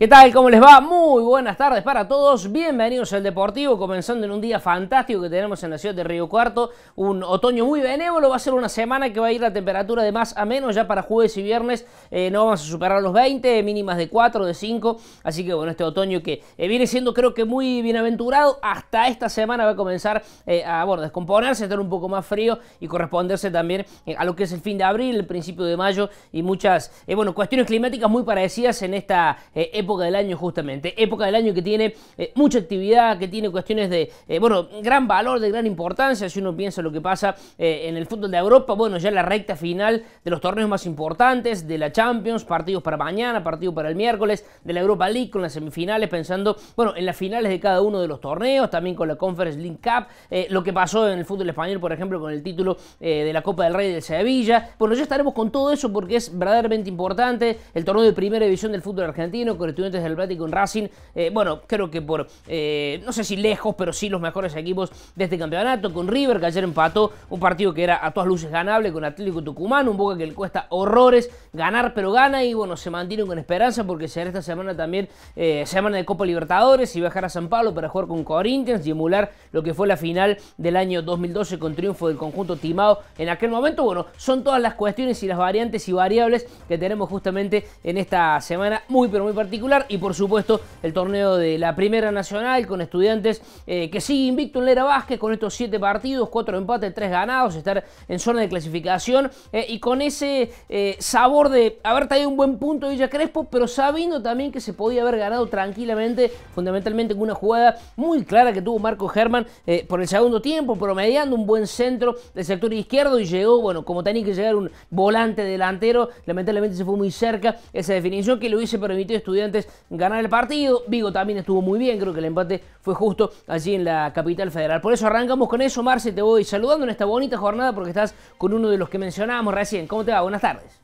¿Qué tal? ¿Cómo les va? Muy buenas tardes para todos. Bienvenidos al Deportivo, comenzando en un día fantástico que tenemos en la ciudad de Río Cuarto. Un otoño muy benévolo. Va a ser una semana que va a ir la temperatura de más a menos. Ya para jueves y viernes eh, no vamos a superar los 20, mínimas de 4, de 5. Así que bueno, este otoño que eh, viene siendo creo que muy bienaventurado. Hasta esta semana va a comenzar eh, a descomponerse, a estar un poco más frío y corresponderse también a lo que es el fin de abril, el principio de mayo y muchas bueno, cuestiones climáticas muy parecidas en esta época época del año justamente, época del año que tiene eh, mucha actividad, que tiene cuestiones de, eh, bueno, gran valor, de gran importancia, si uno piensa lo que pasa eh, en el fútbol de Europa, bueno, ya la recta final de los torneos más importantes, de la Champions, partidos para mañana, partidos para el miércoles, de la Europa League con las semifinales, pensando, bueno, en las finales de cada uno de los torneos, también con la Conference League Cup, lo que pasó en el fútbol español, por ejemplo, con el título de la Copa del Rey de Sevilla, bueno, ya estaremos con todo eso porque es verdaderamente importante, el torneo de primera división del fútbol argentino, con el del Platico en Racing. Eh, bueno, creo que por, eh, no sé si lejos, pero sí los mejores equipos de este campeonato. Con River, que ayer empató un partido que era a todas luces ganable, con Atlético Tucumán, un Boca que le cuesta horrores ganar, pero gana. Y bueno, se mantienen con esperanza porque será esta semana también eh, semana de Copa Libertadores y viajar a San Pablo para jugar con Corinthians y emular lo que fue la final del año 2012 con triunfo del conjunto timado en aquel momento. Bueno, son todas las cuestiones y las variantes y variables que tenemos justamente en esta semana muy, pero muy particular y por supuesto el torneo de la Primera Nacional con estudiantes eh, que sigue invicto en Lera Vázquez con estos siete partidos, cuatro empates, tres ganados, estar en zona de clasificación eh, y con ese eh, sabor de haber traído un buen punto de Villa Crespo, pero sabiendo también que se podía haber ganado tranquilamente, fundamentalmente con una jugada muy clara que tuvo Marco Germán por el segundo tiempo, promediando un buen centro del sector izquierdo y llegó, bueno, como tenía que llegar un volante delantero, lamentablemente se fue muy cerca esa definición que lo hubiese permitido a estudiantes ganar el partido. Vigo también estuvo muy bien, creo que el empate fue justo allí en la capital federal. Por eso arrancamos con eso, Marce, te voy saludando en esta bonita jornada porque estás con uno de los que mencionábamos recién. ¿Cómo te va? Buenas tardes.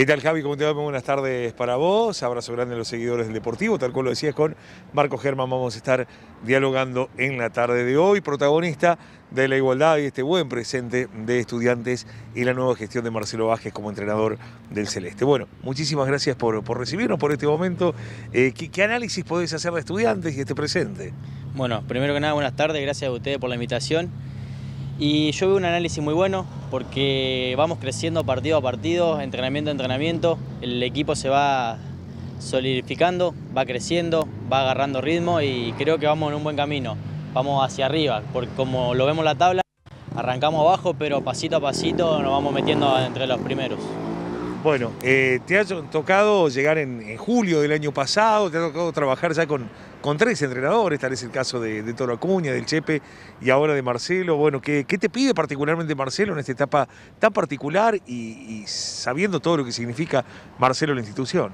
¿Qué tal Javi? ¿Cómo te va? buenas tardes para vos. Abrazo grande a los seguidores del Deportivo. Tal cual lo decías con Marco Germán, vamos a estar dialogando en la tarde de hoy, protagonista de la igualdad y este buen presente de estudiantes y la nueva gestión de Marcelo Vázquez como entrenador del Celeste. Bueno, muchísimas gracias por, recibirnos por este momento. Eh, ¿qué, análisis podés hacer de estudiantes y este presente? Bueno, primero que nada, buenas tardes. Gracias a ustedes por la invitación. Y yo veo un análisis muy bueno porque vamos creciendo partido a partido, entrenamiento a entrenamiento, el equipo se va solidificando, va creciendo, va agarrando ritmo y creo que vamos en un buen camino, vamos hacia arriba, porque como lo vemos la tabla, arrancamos abajo, pero pasito a pasito nos vamos metiendo entre los primeros. Bueno, eh, te ha tocado llegar en, en, julio del año pasado, te ha tocado trabajar ya con con tres entrenadores, tal es el caso de, Toro Acuña, del Chepe y ahora de Marcelo. Bueno, ¿qué, te pide particularmente Marcelo en esta etapa tan particular y, sabiendo todo lo que significa Marcelo la institución?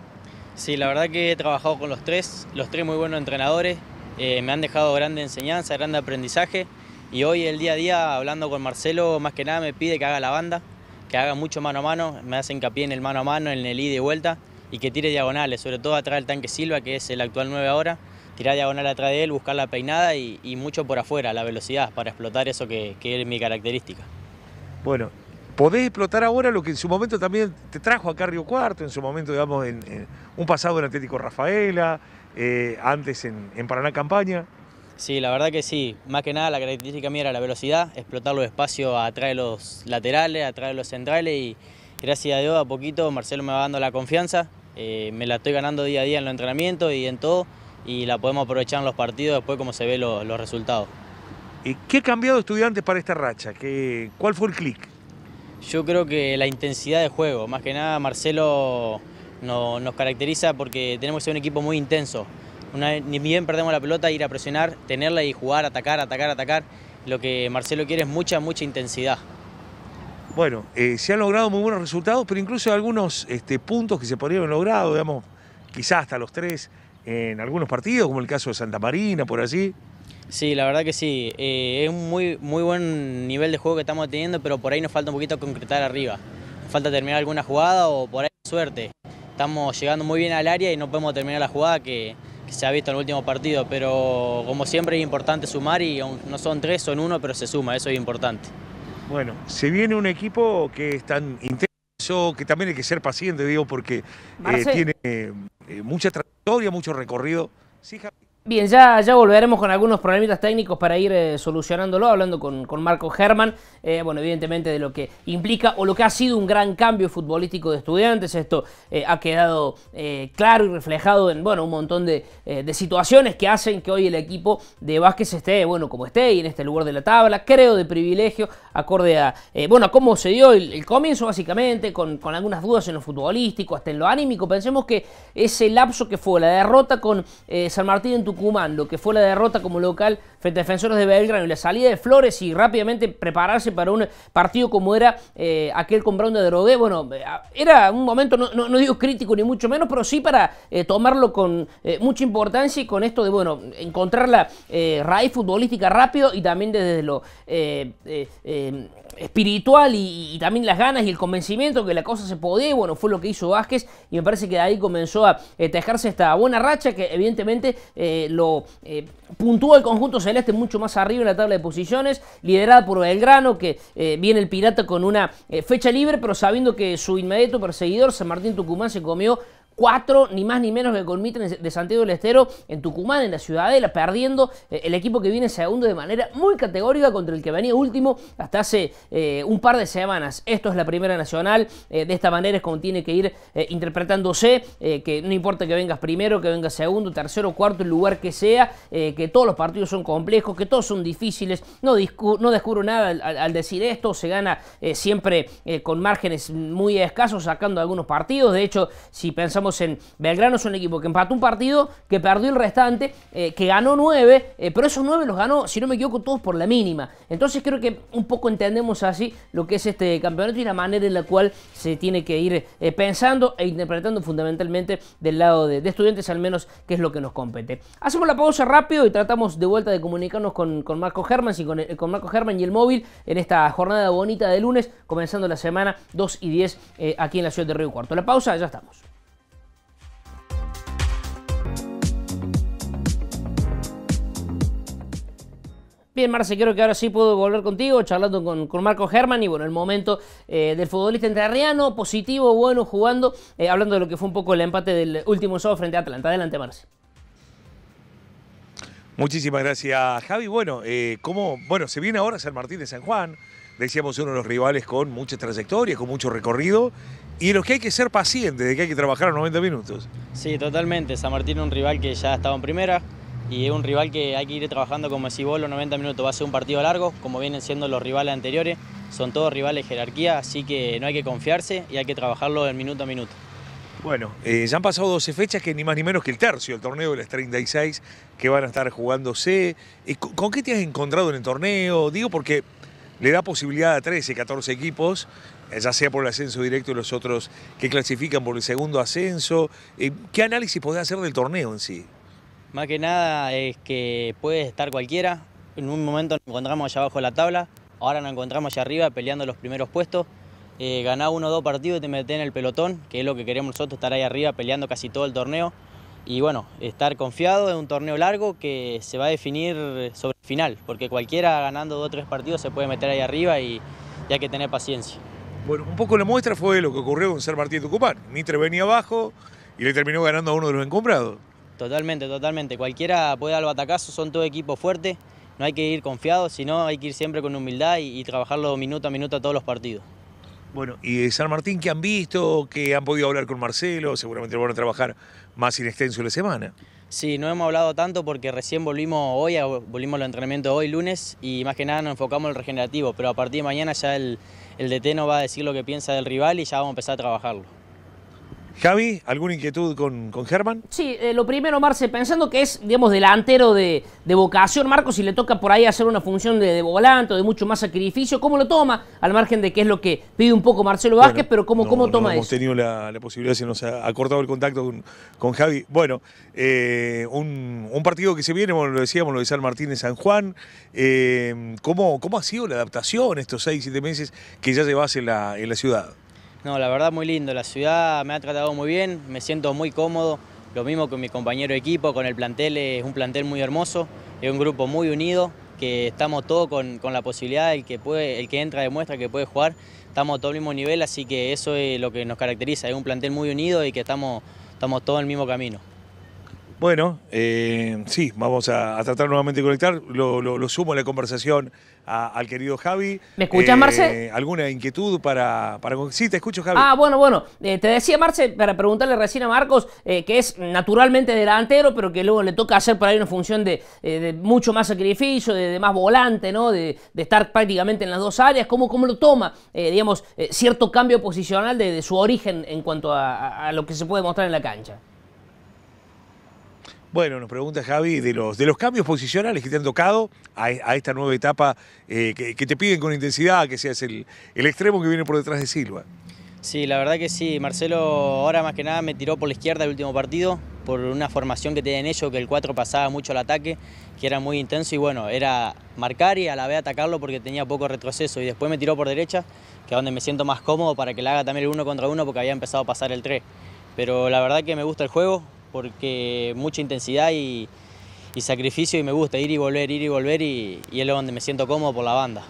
Sí, la verdad que he trabajado con los tres, los tres muy buenos entrenadores, eh, me han dejado grande enseñanza, grande aprendizaje y hoy el día a día hablando con Marcelo más que nada me pide que haga la banda, que haga mucho mano a mano, me hace hincapié en el mano a mano, en el ida y vuelta y que tire diagonales, sobre todo atrás del tanque Silva que es el actual 9 ahora tirar diagonal atrás de él, buscar la peinada y, mucho por afuera, la velocidad, para explotar eso que, es mi característica. Bueno, podés explotar ahora lo que en su momento también te trajo a Río Cuarto, en su momento, digamos, en, un pasado en Atlético Rafaela, eh, antes en, Paraná Campaña. Sí, la verdad que sí. Más que nada la característica mía era la velocidad, explotar los espacios atrás de los laterales, atrás de los centrales y gracias a Dios a poquito Marcelo me va dando la confianza. Eh, me la estoy ganando día a día en los entrenamientos y en todo y la podemos aprovechar en los partidos después como se ven los resultados. ¿Y qué ha cambiado estudiantes para esta racha? ¿Qué, ¿Cuál fue el clic? Yo creo que la intensidad de juego, más que nada Marcelo nos caracteriza porque tenemos que ser un equipo muy intenso. ni bien perdemos la pelota, ir a presionar, tenerla y jugar, atacar, atacar, atacar. Lo que Marcelo quiere es mucha, mucha intensidad. Bueno, eh, se han logrado muy buenos resultados, pero incluso algunos este, puntos que se podrían haber logrado, digamos, quizás hasta los tres en algunos partidos, como el caso de Santa Marina, por allí. Sí, la verdad que sí. Eh, es un muy, muy buen nivel de juego que estamos teniendo, pero por ahí nos falta un poquito concretar arriba. falta terminar alguna jugada o por ahí suerte. Estamos llegando muy bien al área y no podemos terminar la jugada que, se ha visto en el último partido, pero como siempre es importante sumar y no son tres, son uno, pero se suma, eso es importante. Bueno, se viene un equipo que es tan intenso, que también hay que ser paciente, digo, porque eh, tiene eh, mucha trayectoria, mucho recorrido. Bien, ya, ya volveremos con algunos problemitas técnicos para ir eh, solucionándolo, hablando con, Marco Germán, eh, bueno, evidentemente de lo que implica o lo que ha sido un gran cambio futbolístico de estudiantes, esto eh, ha quedado claro y reflejado en, bueno, un montón de, situaciones que hacen que hoy el equipo de Vázquez esté, bueno, como esté y en este lugar de la tabla, creo de privilegio, acorde a, bueno, a cómo se dio el, comienzo básicamente, con, algunas dudas en lo futbolístico, hasta en lo anímico, pensemos que ese lapso que fue la derrota con San Martín en tu que fue la derrota como local frente a Defensores de Belgrano y la salida de Flores y rápidamente prepararse para un partido como era eh, aquel con Brown de Drogué, bueno, eh, era un momento, no, digo crítico ni mucho menos, pero sí para eh, tomarlo con mucha importancia y con esto de, bueno, encontrar la raíz futbolística rápido y también desde lo espiritual y, también las ganas y el convencimiento que la cosa se podía, bueno, fue lo que hizo Vázquez y me parece que de ahí comenzó a tejerse esta buena racha que evidentemente eh, lo eh, el conjunto celeste mucho más arriba en la tabla de posiciones, liderada por Belgrano, que eh, viene el Pirata con una eh, fecha libre, pero sabiendo que su inmediato perseguidor, San Martín Tucumán, se comió cuatro, ni más ni menos que con Mitre de Santiago del Estero en Tucumán, en la Ciudadela, perdiendo eh, el equipo que viene segundo de manera muy categórica contra el que venía último hasta hace eh, un par de semanas. Esto es la Primera Nacional, eh, de esta manera es como tiene que ir interpretándose, que no importa que vengas primero, que vengas segundo, tercero, cuarto, el lugar que sea, que todos los partidos son complejos, que todos son difíciles, no, no descubro nada al, decir esto, se gana siempre con márgenes muy escasos, sacando algunos partidos, de hecho, si pensamos en Belgrano es un equipo que empató un partido, que perdió el restante, eh, que ganó nueve, eh, pero esos nueve los ganó, si no me equivoco, todos por la mínima. Entonces creo que un poco entendemos así lo que es este campeonato y la manera en la cual se tiene que ir eh, pensando e interpretando fundamentalmente del lado de, estudiantes, al menos que es lo que nos compete. Hacemos la pausa rápido y tratamos de vuelta de comunicarnos con, Marco Germán y con, Marco Germán y el móvil en esta jornada bonita de lunes, comenzando la semana 2 y 10 aquí en la ciudad de Río Cuarto. La pausa, ya estamos. Bien, Marce, creo que ahora sí puedo volver contigo, charlando con, Marco Germán y bueno, el momento eh, del futbolista entrerriano, positivo, bueno, jugando, eh, hablando de lo que fue un poco el empate del último sábado frente a Atlanta. Adelante, Marce. Muchísimas gracias, Javi. Bueno, eh, bueno, se viene ahora San Martín de San Juan, decíamos uno de los rivales con muchas trayectorias, con mucho recorrido, y lo los que hay que ser pacientes, de que hay que trabajar 90 minutos. Sí, totalmente. San Martín es un rival que ya estaba en primera, y es un rival que hay que ir trabajando como si vos los 90 minutos va a ser un partido largo, como vienen siendo los rivales anteriores, son todos rivales de jerarquía, así que no hay que confiarse y hay que trabajarlo de minuto a minuto. Bueno, eh, ya han pasado 12 fechas que ni más ni menos que el tercio, del torneo de las 36 que van a estar jugándose. Eh, ¿Con qué te has encontrado en el torneo? Digo porque le da posibilidad a 13, 14 equipos, eh, ya sea por el ascenso directo y los otros que clasifican por el segundo ascenso. ¿Qué análisis podés hacer del torneo en sí? Más que nada es que puede estar cualquiera. En un momento nos encontramos allá abajo de la tabla, ahora nos encontramos allá arriba peleando los primeros puestos. Eh, ganar uno o dos partidos y te meté en el pelotón, que es lo que queremos nosotros, estar ahí arriba peleando casi todo el torneo. Y bueno, estar confiado en un torneo largo que se va a definir sobre el final, porque cualquiera ganando dos o tres partidos se puede meter ahí arriba y, ya hay que tener paciencia. Bueno, un poco la muestra fue lo que ocurrió con ser Martín de Tucumán. Mitre venía abajo y le terminó ganando a uno de los encumbrados. Totalmente, totalmente. Cualquiera puede dar el batacazo, son todo equipo fuerte. No hay que ir confiados, sino hay que ir siempre con humildad y, trabajarlo minuto a minuto a todos los partidos. Bueno, y de San Martín, ¿qué han visto? ¿Qué han podido hablar con Marcelo? Seguramente lo van a trabajar más en extenso la semana. Sí, no hemos hablado tanto porque recién volvimos hoy, volvimos al entrenamiento hoy lunes y más que nada nos enfocamos en el regenerativo, pero a partir de mañana ya el, el DT nos va a decir lo que piensa del rival y ya vamos a empezar a trabajarlo. Javi, ¿alguna inquietud con, con Germán? Sí, eh, lo primero, Marce, pensando que es, digamos, delantero de, vocación, Marcos, si le toca por ahí hacer una función de, de volante o de mucho más sacrificio, ¿cómo lo toma? Al margen de que es lo que pide un poco Marcelo Vázquez, pero ¿cómo, cómo toma eso? Hemos tenido la, posibilidad, se nos ha, cortado el contacto con, Javi. Bueno, eh, un, partido que se viene, bueno, lo decíamos, lo de San Martín de San Juan. Eh, ¿cómo, ¿Cómo ha sido la adaptación estos seis, siete meses que ya llevas en la, en la ciudad? No, la verdad muy lindo, la ciudad me ha tratado muy bien, me siento muy cómodo, lo mismo con mi compañero de equipo, con el plantel, es un plantel muy hermoso, es un grupo muy unido, que estamos todos con, la posibilidad, el que, puede, el que entra demuestra que puede jugar, estamos todo el mismo nivel, así que eso es lo que nos caracteriza, es un plantel muy unido y que estamos, estamos todos en el mismo camino. Bueno, eh, sí, vamos a, tratar nuevamente de conectar. Lo, sumo a la conversación al querido Javi. ¿Me escuchas, eh, Marce? ¿Alguna inquietud para, para, Sí, te escucho, Javi. Ah, bueno, bueno. Eh, te decía, Marce, para preguntarle recién a Marcos, que es naturalmente delantero, pero que luego le toca hacer por ahí una función de, mucho más sacrificio, de, más volante, ¿no? De, estar prácticamente en las dos áreas. ¿Cómo, cómo lo toma, digamos, cierto cambio posicional de, su origen en cuanto a lo que se puede mostrar en la cancha? Bueno, nos pregunta Javi de los, de los cambios posicionales que te han tocado a, esta nueva etapa eh, que, te piden con intensidad, que seas el, el extremo que viene por detrás de Silva. Sí, la verdad que sí. Marcelo ahora más que nada me tiró por la izquierda el último partido, por una formación que en ellos, que el 4 pasaba mucho al ataque, que era muy intenso y bueno, era marcar y a la vez atacarlo porque tenía poco retroceso. Y después me tiró por derecha, que es donde me siento más cómodo para que le haga también el 1 contra 1 porque había empezado a pasar el 3. Pero la verdad que me gusta el juego, porque mucha intensidad y, sacrificio y me gusta ir y volver, ir y volver y, y es donde me siento cómodo por la banda.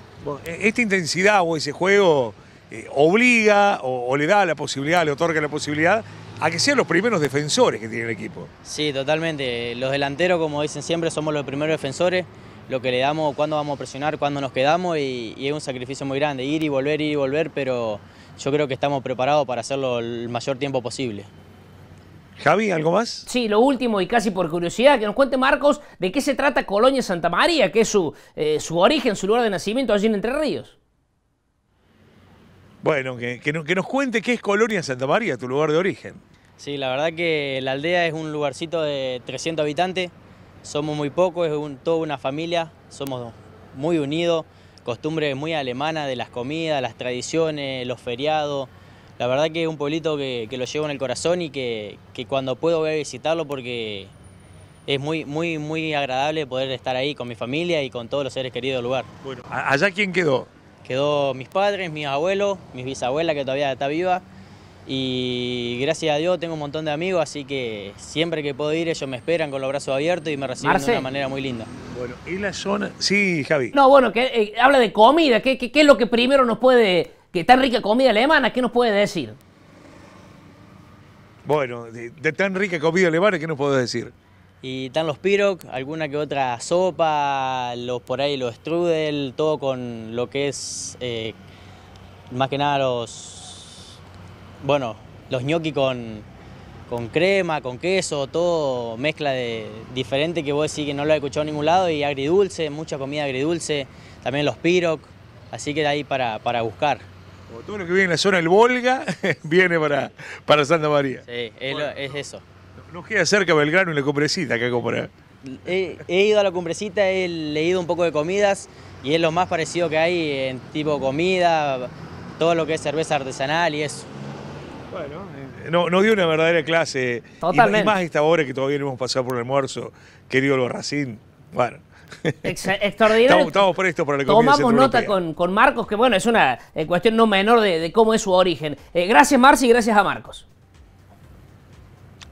E-, esta intensidad o ese juego eh, obliga o, le da la posibilidad, le otorga la posibilidad a que sean los primeros defensores que tiene el equipo. Sí, totalmente. Los delanteros, como dicen siempre, somos los primeros defensores, lo que le damos, cuándo vamos a presionar, cuándo nos quedamos y, y es un sacrificio muy grande, ir y volver, ir y volver, pero yo creo que estamos preparados para hacerlo el mayor tiempo posible. Javi, ¿algo más? Sí, lo último y casi por curiosidad, que nos cuente Marcos de qué se trata Colonia Santa María, que es su, eh, origen, su lugar de nacimiento allí en Entre Ríos. Bueno, que, nos cuente qué es Colonia Santa María, tu lugar de origen. Sí, la verdad que la aldea es un lugarcito de 300 habitantes, somos muy pocos, es un, toda una familia, somos muy unidos, costumbre muy alemana de las comidas, las tradiciones, los feriados, la verdad que es un pueblito que, lo llevo en el corazón y que, cuando puedo voy a visitarlo porque es muy, muy, muy agradable poder estar ahí con mi familia y con todos los seres queridos del lugar. Bueno, ¿allá quién quedó? Quedó mis padres, mis abuelos, mis bisabuela que todavía está viva y gracias a Dios tengo un montón de amigos, así que siempre que puedo ir ellos me esperan con los brazos abiertos y me reciben de una manera muy linda. Bueno, y la zona... Sí, Javi. No, bueno, que eh, habla de comida, qué, es lo que primero nos puede que tan rica comida alemana, ¿qué nos puede decir? Bueno, de, tan rica comida alemana, ¿qué nos puede decir? Y están los pirog, alguna que otra sopa, los por ahí los strudel, todo con lo que es eh, más que nada los, bueno, los gnocchi con, crema, con queso, todo mezcla de diferente que vos decís que no lo he escuchado en ningún lado y agridulce, mucha comida agridulce, también los pirog, así que de ahí para buscar todo lo que viene en la zona del Volga viene para, para Santa María. Sí, es, eso. Nos queda cerca Belgrano y la cumbrecita que como He, ido a la cumbrecita, he leído un poco de comidas y es lo más parecido que hay en tipo comida, todo lo que es cerveza artesanal y eso. Bueno, eh, nos no dio una verdadera clase. Totalmente. Y, más esta hora que todavía no hemos pasado por el almuerzo, querido Albarracín. Bueno extraordinario. Estamos, Tomamos nota con, Marcos, que bueno, es una eh, cuestión no menor de, cómo es su origen. Eh, gracias, Marci, y gracias a Marcos.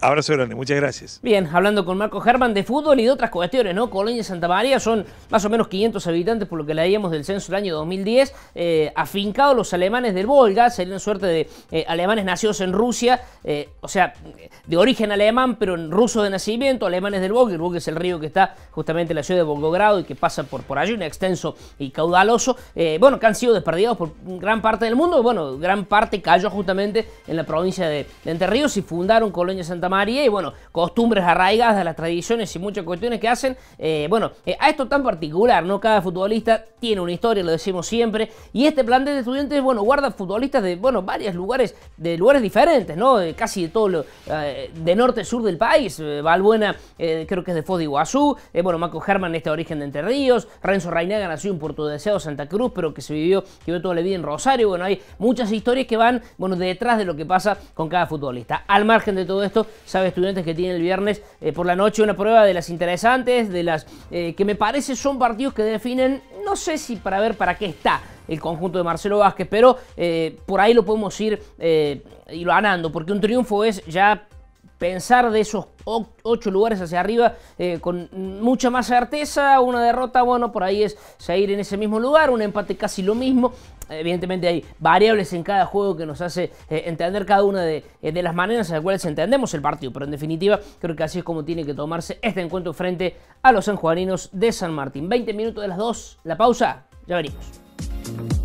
Abrazo grande, muchas gracias. Bien, hablando con Marco Germán de fútbol y de otras cuestiones, ¿no? Colonia Santa María son más o menos 500 habitantes, por lo que leíamos del censo del año 2010. Eh, afincados los alemanes del Volga, serían suerte de eh, alemanes nacidos en Rusia, eh, o sea, de origen alemán, pero en ruso de nacimiento, alemanes del Volga. El Volga es el río que está justamente en la ciudad de Volgogrado y que pasa por, por allí, un extenso y caudaloso. bueno, que han sido desperdigados por gran parte del mundo. Bueno, gran parte cayó justamente en la provincia de Entre Ríos y fundaron Colonia Santa María y bueno, costumbres arraigadas las tradiciones y muchas cuestiones que hacen, eh, bueno, eh, a esto tan particular, ¿no? Cada futbolista tiene una historia, lo decimos siempre, y este plantel de estudiantes, bueno, guarda futbolistas de, bueno, varios lugares, de lugares diferentes, ¿no? casi de todo lo, eh, de norte-sur del país, Valbuena creo que es de Foz de Iguazú, bueno, Marco Germán este origen de Entre Ríos, Renzo Reinaga nació en Puerto Deseado, Santa Cruz, pero que se vivió, vivió toda la vida en Rosario, bueno, hay muchas historias que van, bueno, detrás de lo que pasa con cada futbolista. Al margen de todo esto, sabe estudiantes que tiene el viernes eh, por la noche una prueba de las interesantes, de las eh, que me parece son partidos que definen, no sé si para ver para qué está el conjunto de Marcelo Vázquez, pero eh, por ahí lo podemos ir y lo ganando, porque un triunfo es ya pensar de esos ocho lugares hacia arriba eh, con mucha más certeza. Una derrota, bueno, por ahí es seguir en ese mismo lugar, un empate casi lo mismo. Evidentemente hay variables en cada juego que nos hace eh, entender cada una eh, de, las maneras en las cuales entendemos el partido, pero en definitiva creo que así es como tiene que tomarse este encuentro frente a los sanjuaninos de San Martín. 20 minutos de las 2, la pausa, ya venimos.